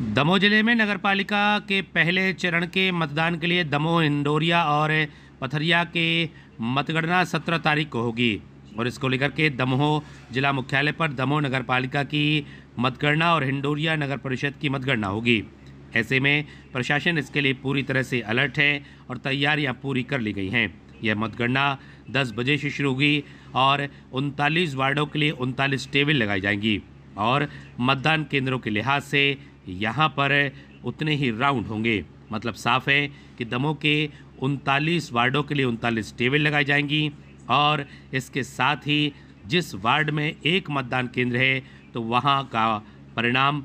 दमोह जिले में नगर पालिका के पहले चरण के मतदान के लिए दमोह इंडोरिया और पथरिया के मतगणना सत्रह तारीख को होगी और इसको लेकर के दमोह जिला मुख्यालय पर दमोह नगर पालिका की मतगणना और हिंडोरिया नगर परिषद की मतगणना होगी ऐसे में प्रशासन इसके लिए पूरी तरह से अलर्ट है और तैयारियां पूरी कर ली गई हैं यह मतगणना 10 बजे से शुरू होगी और उनतालीस वार्डों के लिए उनतालीस टेबल लगाई जाएंगी और मतदान केंद्रों के लिहाज से यहाँ पर उतने ही राउंड होंगे मतलब साफ है कि दमों के उनतालीस वार्डों के लिए उनतालीस टेबल लगाई जाएंगी और इसके साथ ही जिस वार्ड में एक मतदान केंद्र है तो वहाँ का परिणाम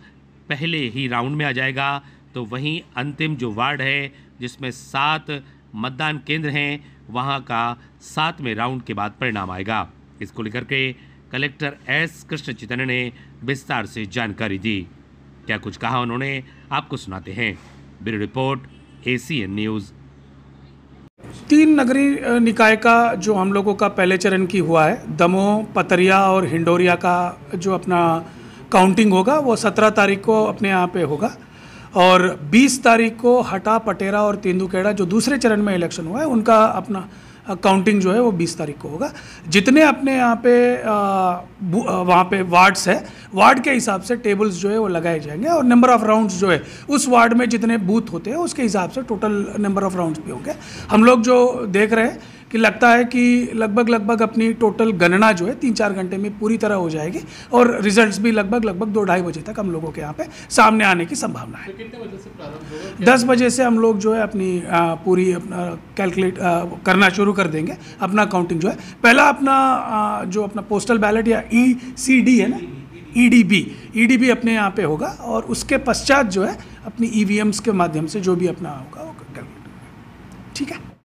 पहले ही राउंड में आ जाएगा तो वहीं अंतिम जो वार्ड है जिसमें सात मतदान केंद्र हैं वहाँ का सातवें राउंड के बाद परिणाम आएगा इसको लेकर के कलेक्टर एस कृष्ण चितन ने विस्तार से जानकारी दी क्या कुछ कहा उन्होंने आपको सुनाते हैं ब्यूरो रिपोर्ट ए न्यूज़ तीन नगरीय निकाय का जो हम लोगों का पहले चरण की हुआ है दमोह पतरिया और हिंडोरिया का जो अपना काउंटिंग होगा वो सत्रह तारीख को अपने यहाँ पे होगा और 20 तारीख को हटा पटेरा और तेंदुकेड़ा जो दूसरे चरण में इलेक्शन हुआ है उनका अपना काउंटिंग जो है वो 20 तारीख को होगा जितने अपने यहाँ पे वहाँ पे वार्ड्स है वार्ड के हिसाब से टेबल्स जो है वो लगाए जाएंगे और नंबर ऑफ़ राउंड्स जो है उस वार्ड में जितने बूथ होते हैं उसके हिसाब से टोटल नंबर ऑफ़ राउंड्स भी होंगे हम लोग जो देख रहे हैं कि लगता है कि लगभग लगभग अपनी टोटल गणना जो है तीन चार घंटे में पूरी तरह हो जाएगी और रिजल्ट्स भी लगभग लगभग दो ढाई बजे तक हम लोगों के यहाँ पे सामने आने की संभावना है तो दस बजे से हम लोग जो है अपनी आ, पूरी अपना कैलकुलेट करना शुरू कर देंगे अपना काउंटिंग जो है पहला अपना आ, जो अपना पोस्टल बैलेट या ई सी डी है ना E D B E D B अपने यहाँ पे होगा और उसके पश्चात जो है अपनी ई वी एम्स के माध्यम से जो भी अपना होगा वो कैलकुलेट ठीक है